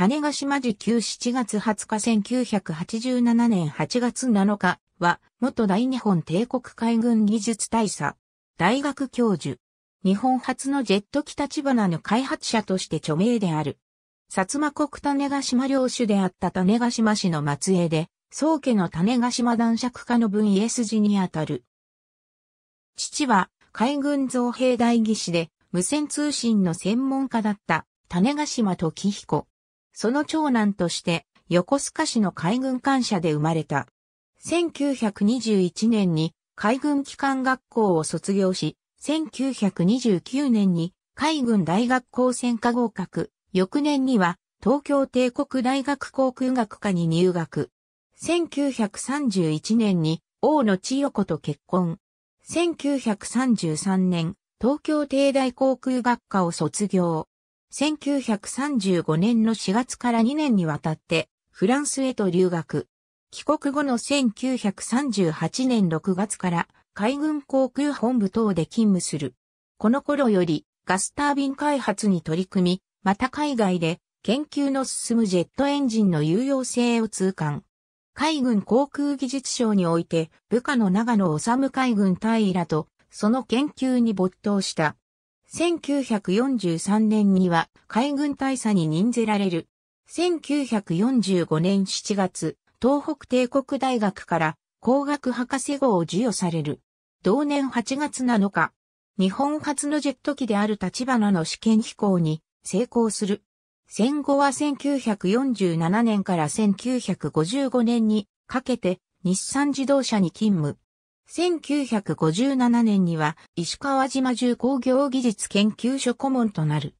種ヶ島時給7月20日1987年8月7日は、元大日本帝国海軍技術大佐、大学教授、日本初のジェット機立花の開発者として著名である。薩摩国種ヶ島領主であった種ヶ島氏の末裔で、宗家の種ヶ島男爵家の分家筋にあたる。父は海軍造兵大技士で無線通信の専門家だった種ヶ島時彦。その長男として横須賀市の海軍官舎で生まれた。1921年に海軍機関学校を卒業し、1929年に海軍大学校専科合格、翌年には東京帝国大学航空学科に入学。1931年に大野千代子と結婚。1933年、東京帝大航空学科を卒業。1935年の4月から2年にわたってフランスへと留学。帰国後の1938年6月から海軍航空本部等で勤務する。この頃よりガスタービン開発に取り組み、また海外で研究の進むジェットエンジンの有用性を痛感。海軍航空技術省において部下の長野治海軍大尉らとその研究に没頭した。1943年には海軍大佐に任ぜられる。1945年7月、東北帝国大学から工学博士号を授与される。同年8月7日、日本初のジェット機である立花の試験飛行に成功する。戦後は1947年から1955年にかけて日産自動車に勤務。1957年には石川島重工業技術研究所顧問となる。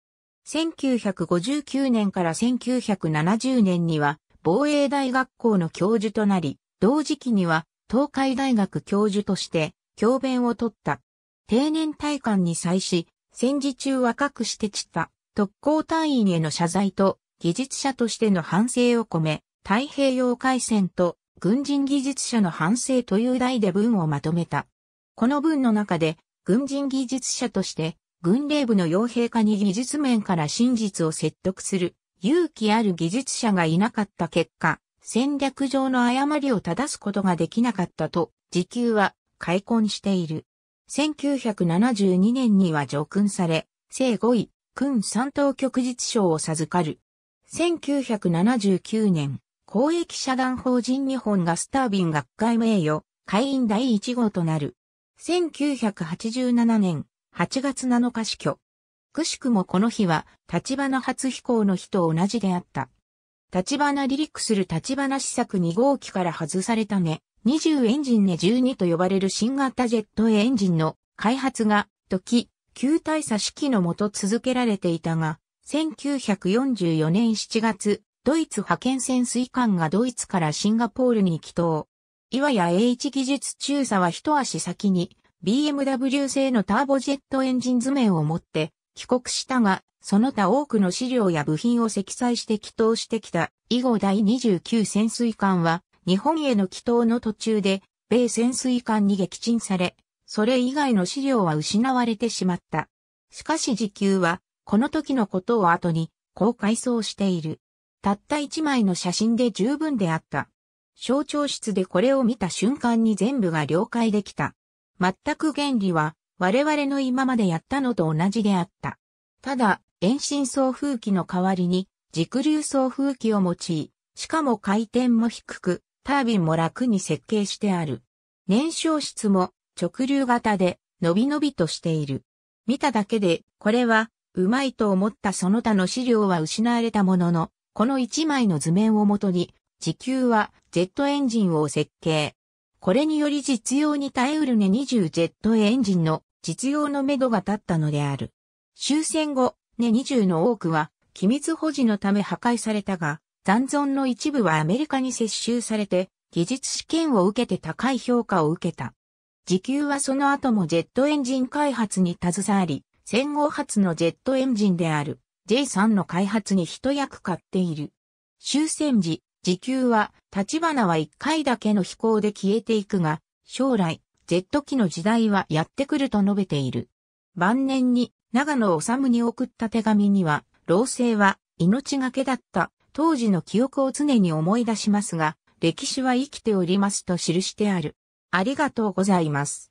1959年から1970年には防衛大学校の教授となり、同時期には東海大学教授として教鞭を取った。定年退官に際し、戦時中若くして散った特攻隊員への謝罪と技術者としての反省を込め、太平洋海戦と軍人技術者の反省という題で文をまとめた。この文の中で、軍人技術者として、軍令部の傭兵化に技術面から真実を説得する勇気ある技術者がいなかった結果、戦略上の誤りを正すことができなかったと、時給は開墾している。1972年には上勲され、正5位、君三等局実賞を授かる。1979年、公益社団法人日本ガスタービン学会名誉会員第1号となる。1987年8月7日死去。くしくもこの日は、立花初飛行の日と同じであった。立花離陸する立花試作2号機から外されたね、20エンジンね12と呼ばれる新型ジェットエンジンの開発が、時、旧大佐指揮のもと続けられていたが、1944年7月、ドイツ派遣潜水艦がドイツからシンガポールに帰島。岩谷 H 技術中佐は一足先に BMW 製のターボジェットエンジン図面を持って帰国したが、その他多くの資料や部品を積載して帰島してきた以後第29潜水艦は日本への帰島の途中で米潜水艦に撃沈され、それ以外の資料は失われてしまった。しかし時給はこの時のことを後にこう回想している。たった一枚の写真で十分であった。象徴室でこれを見た瞬間に全部が了解できた。全く原理は我々の今までやったのと同じであった。ただ、遠心送風機の代わりに軸流送風機を用い、しかも回転も低く、タービンも楽に設計してある。燃焼室も直流型で伸び伸びとしている。見ただけで、これはうまいと思ったその他の資料は失われたものの、この1枚の図面をもとに、時給はジェットエンジンを設計。これにより実用に耐えうるね20ジェットエンジンの実用のめどが立ったのである。終戦後、ね20の多くは機密保持のため破壊されたが、残存の一部はアメリカに接収されて、技術試験を受けて高い評価を受けた。時給はその後もジェットエンジン開発に携わり、戦後初のジェットエンジンである。J3 の開発に一役買っている。終戦時、時給は、立花は一回だけの飛行で消えていくが、将来、Z 機の時代はやってくると述べている。晩年に、長野治に送った手紙には、老生は命がけだった当時の記憶を常に思い出しますが、歴史は生きておりますと記してある。ありがとうございます。